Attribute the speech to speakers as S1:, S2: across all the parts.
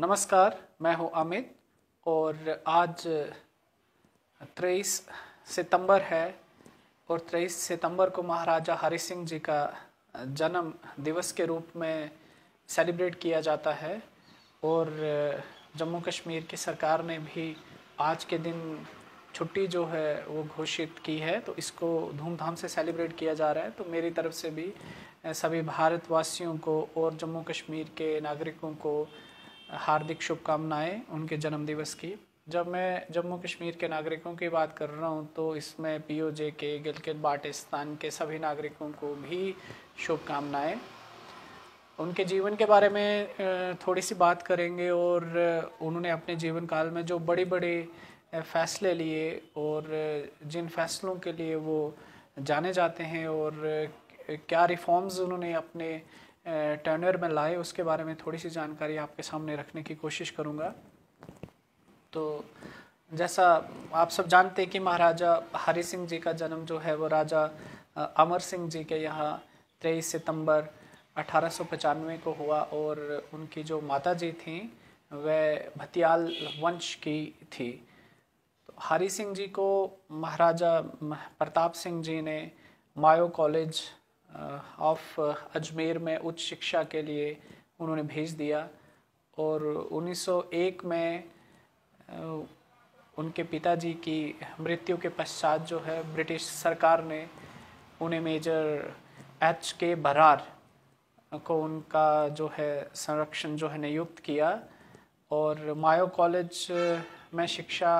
S1: नमस्कार मैं हूं अमित और आज तेईस सितंबर है और तेईस सितंबर को महाराजा हरि सिंह जी का जन्म दिवस के रूप में सेलिब्रेट किया जाता है और जम्मू कश्मीर की सरकार ने भी आज के दिन छुट्टी जो है वो घोषित की है तो इसको धूमधाम से सेलिब्रेट किया जा रहा है तो मेरी तरफ से भी सभी भारतवासियों को और जम्मू कश्मीर के नागरिकों को हार्दिक शुभकामनाएं उनके जन्मदिवस की जब मैं जम्मू कश्मीर के नागरिकों की बात कर रहा हूँ तो इसमें पीओजे के गिलगित बाटिस्तान के सभी नागरिकों को भी शुभकामनाएं उनके जीवन के बारे में थोड़ी सी बात करेंगे और उन्होंने अपने जीवन काल में जो बड़े बड़े फैसले लिए और जिन फैसलों के लिए वो जाने जाते हैं और क्या रिफॉर्म्स उन्होंने अपने टर्नर में लाए उसके बारे में थोड़ी सी जानकारी आपके सामने रखने की कोशिश करूँगा तो जैसा आप सब जानते हैं कि महाराजा हरि सिंह जी का जन्म जो है वो राजा अमर सिंह जी के यहाँ तेईस सितंबर अठारह को हुआ और उनकी जो माता जी थी वह भतियाल वंश की थी तो हरि सिंह जी को महाराजा प्रताप सिंह जी ने मायो कॉलेज ऑफ अजमेर में उच्च शिक्षा के लिए उन्होंने भेज दिया और 1901 में उनके पिताजी की मृत्यु के पश्चात जो है ब्रिटिश सरकार ने उन्हें मेजर एच के बरार को उनका जो है संरक्षण जो है नियुक्त किया और मायो कॉलेज में शिक्षा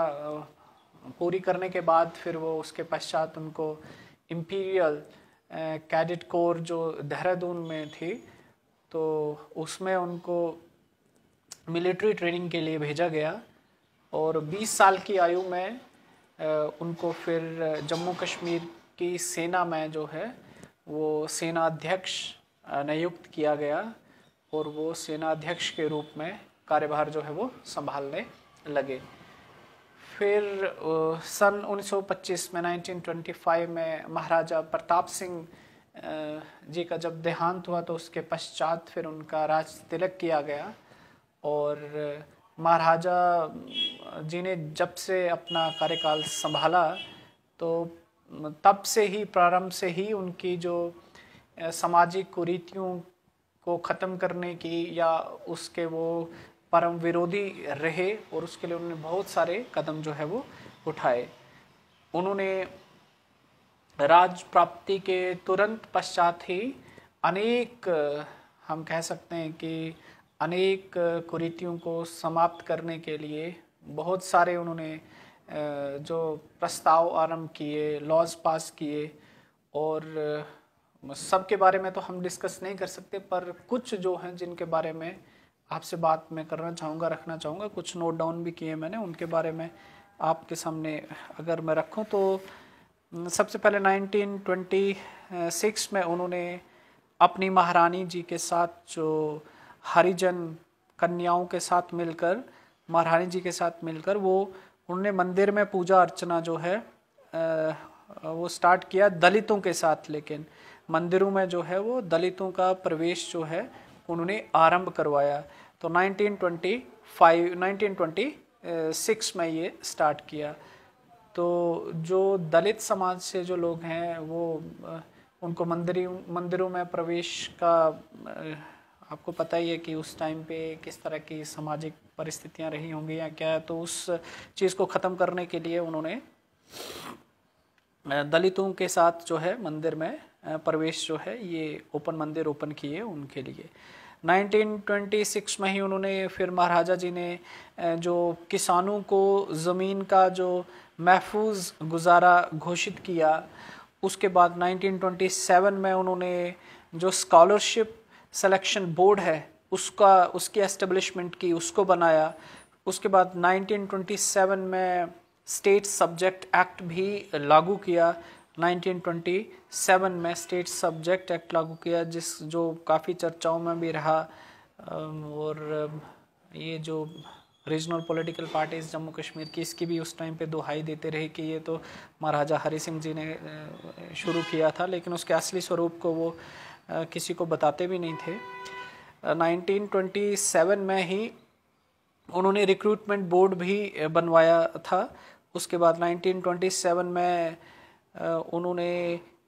S1: पूरी करने के बाद फिर वो उसके पश्चात उनको इम्पीरियल कैडेट कोर जो देहरादून में थी तो उसमें उनको मिलिट्री ट्रेनिंग के लिए भेजा गया और 20 साल की आयु में उनको फिर जम्मू कश्मीर की सेना में जो है वो सेना अध्यक्ष नियुक्त किया गया और वो सेना अध्यक्ष के रूप में कार्यभार जो है वो संभालने लगे फिर सन 1925 में 1925 में महाराजा प्रताप सिंह जी का जब देहांत हुआ तो उसके पश्चात फिर उनका राज तिलक किया गया और महाराजा जी ने जब से अपना कार्यकाल संभाला तो तब से ही प्रारंभ से ही उनकी जो सामाजिक कुरीतियों को ख़त्म करने की या उसके वो परम विरोधी रहे और उसके लिए उन्होंने बहुत सारे कदम जो है वो उठाए उन्होंने राज प्राप्ति के तुरंत पश्चात ही अनेक हम कह सकते हैं कि अनेक कुरीतियों को समाप्त करने के लिए बहुत सारे उन्होंने जो प्रस्ताव आरंभ किए लॉज पास किए और सबके बारे में तो हम डिस्कस नहीं कर सकते पर कुछ जो हैं जिनके बारे में आपसे बात मैं करना चाहूँगा रखना चाहूँगा कुछ नोट डाउन भी किए मैंने उनके बारे में आपके सामने अगर मैं रखूँ तो सबसे पहले 1926 में उन्होंने अपनी महारानी जी के साथ जो हरिजन कन्याओं के साथ मिलकर महारानी जी के साथ मिलकर वो उन्होंने मंदिर में पूजा अर्चना जो है वो स्टार्ट किया दलितों के साथ लेकिन मंदिरों में जो है वो दलितों का प्रवेश जो है उन्होंने आरंभ करवाया तो 1925 1926 में ये स्टार्ट किया तो जो दलित समाज से जो लोग हैं वो उनको मंदिर मंदिरों में प्रवेश का आपको पता ही है कि उस टाइम पे किस तरह की सामाजिक परिस्थितियां रही होंगी या क्या है तो उस चीज़ को ख़त्म करने के लिए उन्होंने दलितों के साथ जो है मंदिर में प्रवेश जो है ये ओपन मंदिर ओपन किए उनके लिए 1926 में ही उन्होंने फिर महाराजा जी ने जो किसानों को ज़मीन का जो महफूज गुजारा घोषित किया उसके बाद 1927 में उन्होंने जो स्कॉलरशिप सिलेक्शन बोर्ड है उसका उसकी एस्टेब्लिशमेंट की उसको बनाया उसके बाद 1927 में स्टेट सब्जेक्ट एक्ट भी लागू किया 1927 में स्टेट सब्जेक्ट एक्ट लागू किया जिस जो काफ़ी चर्चाओं में भी रहा और ये जो regional political parties Jammu Kashmir की इसकी भी उस टाइम पे दुहाई देते रहे कि ये तो महाराजा हरी सिंह जी ने शुरू किया था लेकिन उसके असली स्वरूप को वो किसी को बताते भी नहीं थे 1927 में ही उन्होंने रिक्रूटमेंट बोर्ड भी बनवाया था उसके बाद 1927 में उन्होंने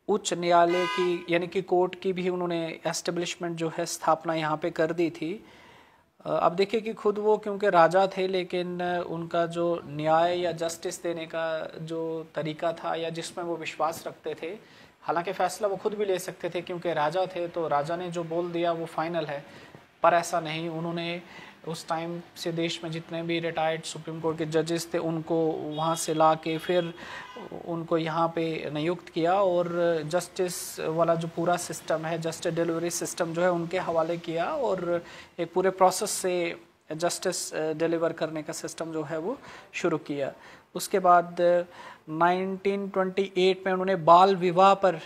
S1: उच्च न्यायालय की यानी कि कोर्ट की भी उन्होंने एस्टेब्लिशमेंट जो है स्थापना यहाँ पे कर दी थी अब देखिए कि खुद वो क्योंकि राजा थे लेकिन उनका जो न्याय या जस्टिस देने का जो तरीका था या जिसमें वो विश्वास रखते थे हालांकि फ़ैसला वो खुद भी ले सकते थे क्योंकि राजा थे तो राजा ने जो बोल दिया वो फाइनल है पर ऐसा नहीं उन्होंने उस टाइम से देश में जितने भी रिटायर्ड सुप्रीम कोर्ट के जजेस थे उनको वहाँ से ला के फिर उनको यहाँ पे नियुक्त किया और जस्टिस वाला जो पूरा सिस्टम है जस्टिस डिलीवरी सिस्टम जो है उनके हवाले किया और एक पूरे प्रोसेस से जस्टिस डिलीवर करने का सिस्टम जो है वो शुरू किया उसके बाद 1928 में उन्होंने बाल विवाह पर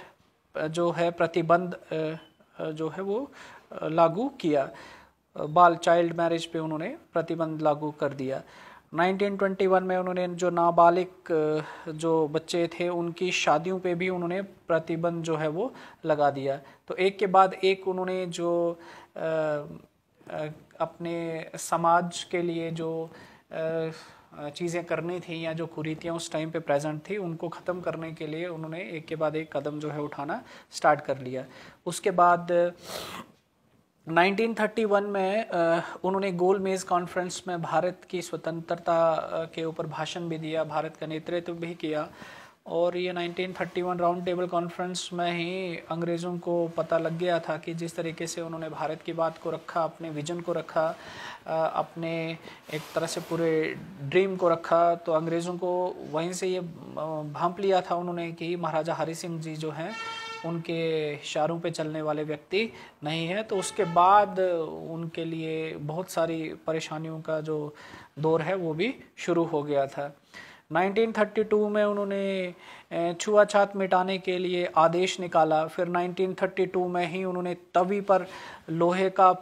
S1: जो है प्रतिबंध जो है वो लागू किया बाल चाइल्ड मैरिज पे उन्होंने प्रतिबंध लागू कर दिया 1921 में उन्होंने जो नाबालिग जो बच्चे थे उनकी शादियों पे भी उन्होंने प्रतिबंध जो है वो लगा दिया तो एक के बाद एक उन्होंने जो अपने समाज के लिए जो चीज़ें करनी थी या जो कुरीतियाँ उस टाइम पे प्रेजेंट थी उनको ख़त्म करने के लिए उन्होंने एक के बाद एक कदम जो है उठाना स्टार्ट कर लिया उसके बाद 1931 में उन्होंने गोल मेज कॉन्फ्रेंस में भारत की स्वतंत्रता के ऊपर भाषण भी दिया भारत का नेतृत्व भी किया और ये 1931 राउंड टेबल कॉन्फ्रेंस में ही अंग्रेज़ों को पता लग गया था कि जिस तरीके से उन्होंने भारत की बात को रखा अपने विजन को रखा अपने एक तरह से पूरे ड्रीम को रखा तो अंग्रेज़ों को वहीं से ये भांप लिया था उन्होंने कि महाराजा हरी सिंह जी जो हैं उनके इशारों पे चलने वाले व्यक्ति नहीं है तो उसके बाद उनके लिए बहुत सारी परेशानियों का जो दौर है वो भी शुरू हो गया था 1932 में उन्होंने छुआछात मिटाने के लिए आदेश निकाला फिर 1932 में ही उन्होंने तवी पर लोहे का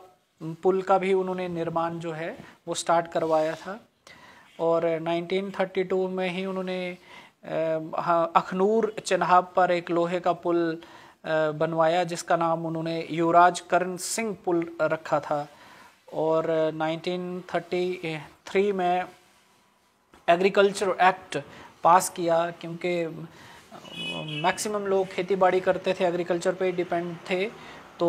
S1: पुल का भी उन्होंने निर्माण जो है वो स्टार्ट करवाया था और 1932 में ही उन्होंने अखनूर चनाब पर एक लोहे का पुल बनवाया जिसका नाम उन्होंने युवराज करण सिंह पुल रखा था और 1933 में एग्रीकल्चर एक्ट पास किया क्योंकि मैक्सिमम लोग खेती बाड़ी करते थे एग्रीकल्चर पे डिपेंड थे तो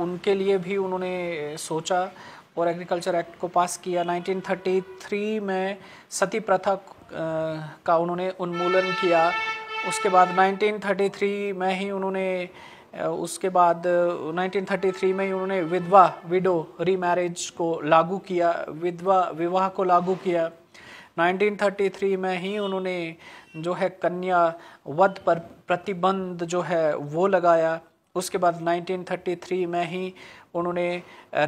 S1: उनके लिए भी उन्होंने सोचा और एग्रीकल्चर एक्ट को पास किया 1933 में सती प्रथा का उन्होंने उन्मूलन किया उसके बाद 1933 में ही उन्होंने उसके बाद 1933 में ही उन्होंने विधवा विडो रीमैरिज को लागू किया विधवा विवाह को लागू किया 1933 में ही उन्होंने जो है कन्या वध पर प्रतिबंध जो है वो लगाया उसके बाद 1933 में ही उन्होंने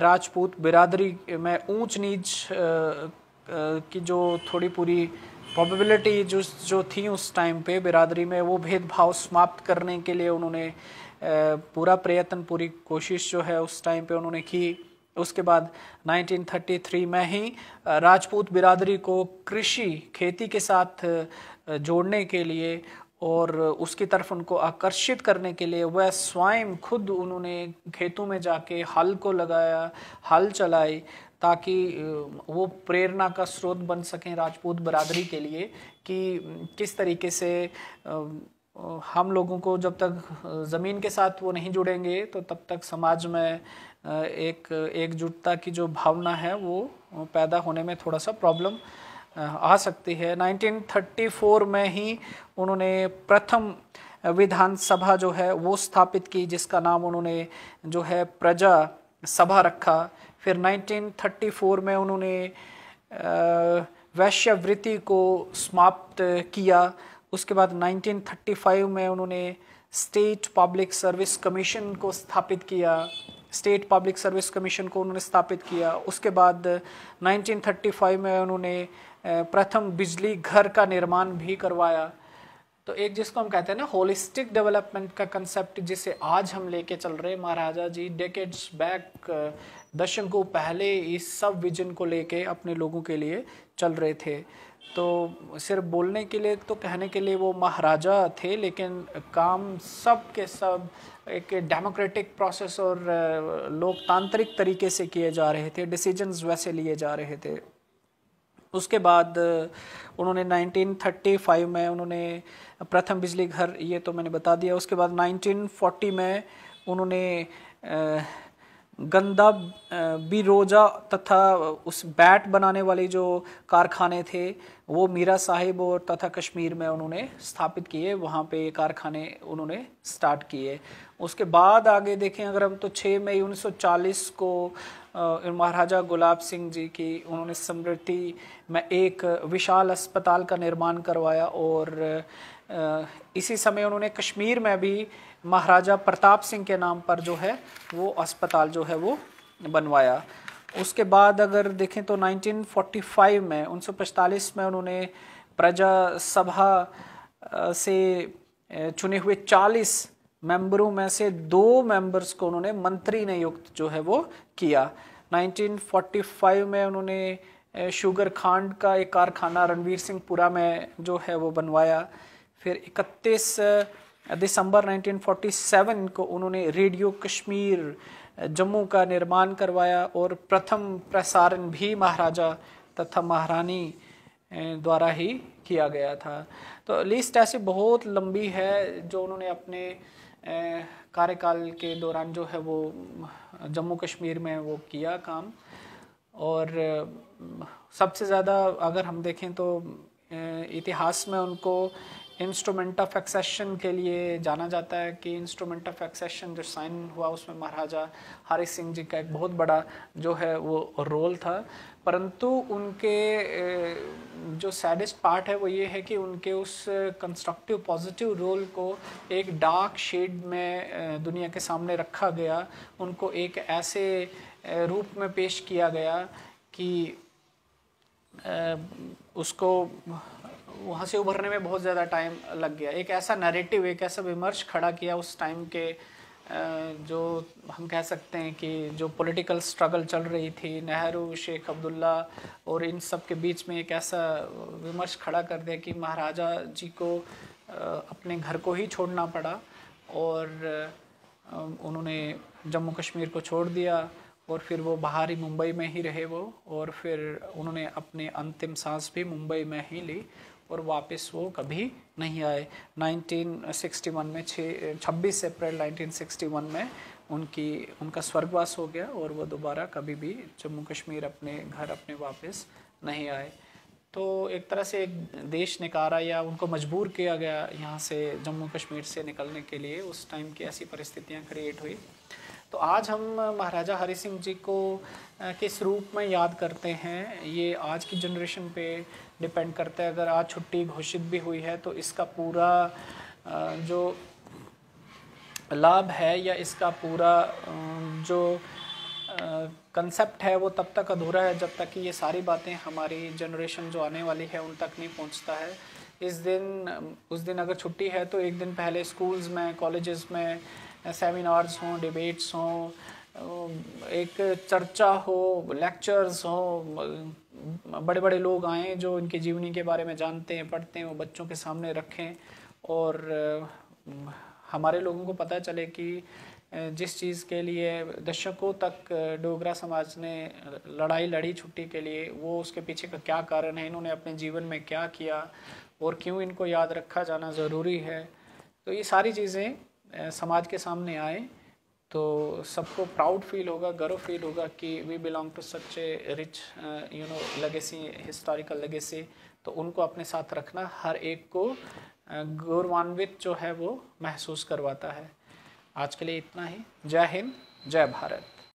S1: राजपूत बिरादरी में ऊंच नीच की जो थोड़ी पूरी प्रोबेबिलिटी जो जो थी उस टाइम पे बिरादरी में वो भेदभाव समाप्त करने के लिए उन्होंने पूरा प्रयत्न पूरी कोशिश जो है उस टाइम पे उन्होंने की उसके बाद 1933 में ही राजपूत बिरादरी को कृषि खेती के साथ जोड़ने के लिए और उसकी तरफ उनको आकर्षित करने के लिए वह स्वयं खुद उन्होंने खेतों में जाके हल को लगाया हल चलाए ताकि वो प्रेरणा का स्रोत बन सकें राजपूत बरादरी के लिए कि किस तरीके से हम लोगों को जब तक ज़मीन के साथ वो नहीं जुड़ेंगे तो तब तक समाज में एक एकजुटता की जो भावना है वो पैदा होने में थोड़ा सा प्रॉब्लम आ सकती है 1934 में ही उन्होंने प्रथम विधानसभा जो है वो स्थापित की जिसका नाम उन्होंने जो है प्रजा सभा रखा फिर 1934 में उन्होंने वैश्यवृत्ति को समाप्त किया उसके बाद 1935 में उन्होंने स्टेट पब्लिक सर्विस कमीशन को स्थापित किया स्टेट पब्लिक सर्विस कमीशन को उन्होंने स्थापित किया उसके बाद 1935 में उन्होंने प्रथम बिजली घर का निर्माण भी करवाया तो एक जिसको हम कहते हैं ना होलिस्टिक डेवलपमेंट का कंसेप्ट जिसे आज हम लेके चल रहे हैं महाराजा जी डेकेड्स बैक को पहले इस सब विजन को लेके अपने लोगों के लिए चल रहे थे तो सिर्फ बोलने के लिए तो कहने के लिए वो महाराजा थे लेकिन काम सब के सब एक डेमोक्रेटिक प्रोसेस और लोकतांत्रिक तरीके से किए जा रहे थे डिसीजंस वैसे लिए जा रहे थे उसके बाद उन्होंने 1935 में उन्होंने प्रथम बिजली घर ये तो मैंने बता दिया उसके बाद 1940 में उन्होंने गंदा बिरोजा तथा उस बैट बनाने वाले जो कारखाने थे वो मीरा साहिब और तथा कश्मीर में उन्होंने स्थापित किए वहाँ पे कारखाने उन्होंने स्टार्ट किए उसके बाद आगे देखें अगर हम तो 6 मई 1940 को महाराजा गुलाब सिंह जी की उन्होंने समृद्धि में एक विशाल अस्पताल का निर्माण करवाया और इसी समय उन्होंने कश्मीर में भी महाराजा प्रताप सिंह के नाम पर जो है वो अस्पताल जो है वो बनवाया उसके बाद अगर देखें तो 1945 में उन्नीस में उन्होंने प्रजा सभा से चुने हुए 40 मेंबरों में से दो मेंबर्स को उन्होंने मंत्री नियुक्त जो है वो किया 1945 में उन्होंने शुगर खांड का एक कारखाना रणवीर सिंहपुरा में जो है वो बनवाया फिर 31 दिसंबर 1947 को उन्होंने रेडियो कश्मीर जम्मू का निर्माण करवाया और प्रथम प्रसारण भी महाराजा तथा महारानी द्वारा ही किया गया था तो लिस्ट ऐसी बहुत लंबी है जो उन्होंने अपने कार्यकाल के दौरान जो है वो जम्मू कश्मीर में वो किया काम और सबसे ज़्यादा अगर हम देखें तो इतिहास में उनको इंस्ट्रूमेंट ऑफ एक्सेशन के लिए जाना जाता है कि इंस्ट्रूमेंट ऑफ एक्सेशन जो साइन हुआ उसमें महाराजा हरि सिंह जी का एक बहुत बड़ा जो है वो रोल था परंतु उनके जो सैडेस्ट पार्ट है वो ये है कि उनके उस कंस्ट्रक्टिव पॉजिटिव रोल को एक डार्क शेड में दुनिया के सामने रखा गया उनको एक ऐसे रूप में पेश किया गया कि उसको वहाँ से उभरने में बहुत ज़्यादा टाइम लग गया एक ऐसा नरेटिव एक ऐसा विमर्श खड़ा किया उस टाइम के जो हम कह सकते हैं कि जो पॉलिटिकल स्ट्रगल चल रही थी नेहरू शेख अब्दुल्ला और इन सब के बीच में एक ऐसा विमर्श खड़ा कर दिया कि महाराजा जी को अपने घर को ही छोड़ना पड़ा और उन्होंने जम्मू कश्मीर को छोड़ दिया और फिर वो बाहर ही मुंबई में ही रहे वो और फिर उन्होंने अपने अंतिम सांस भी मुंबई में ही ली और वापस वो कभी नहीं आए 1961 में छब्बीस अप्रैल 1961 में उनकी उनका स्वर्गवास हो गया और वो दोबारा कभी भी जम्मू कश्मीर अपने घर अपने वापस नहीं आए तो एक तरह से एक देश निकारा या उनको मजबूर किया गया यहाँ से जम्मू कश्मीर से निकलने के लिए उस टाइम की ऐसी परिस्थितियाँ क्रिएट हुई तो आज हम महाराजा हरि सिंह जी को किस रूप में याद करते हैं ये आज की जनरेशन पे डिपेंड करता है अगर आज छुट्टी घोषित भी हुई है तो इसका पूरा जो लाभ है या इसका पूरा जो कंसेप्ट है वो तब तक अधूरा है जब तक कि ये सारी बातें हमारी जनरेशन जो आने वाली है उन तक नहीं पहुंचता है इस दिन उस दिन अगर छुट्टी है तो एक दिन पहले स्कूल्स में कॉलेजेस में सेमिनार्स हों डिबेट्स हों एक चर्चा हो लेक्चर्स हों बड़े बड़े लोग आएँ जो इनकी जीवनी के बारे में जानते हैं पढ़ते हैं वो बच्चों के सामने रखें और हमारे लोगों को पता चले कि जिस चीज़ के लिए दशकों तक डोगरा समाज ने लड़ाई लड़ी छुट्टी के लिए वो उसके पीछे का क्या कारण है इन्होंने अपने जीवन में क्या किया और क्यों इनको याद रखा जाना ज़रूरी है तो ये सारी चीज़ें समाज के सामने आए तो सबको प्राउड फील होगा गर्व फील होगा कि we belong to such a rich you know legacy historical legacy तो उनको अपने साथ रखना हर एक को गौरवान्वित जो है वो महसूस करवाता है आज के लिए इतना ही जय हिंद जय भारत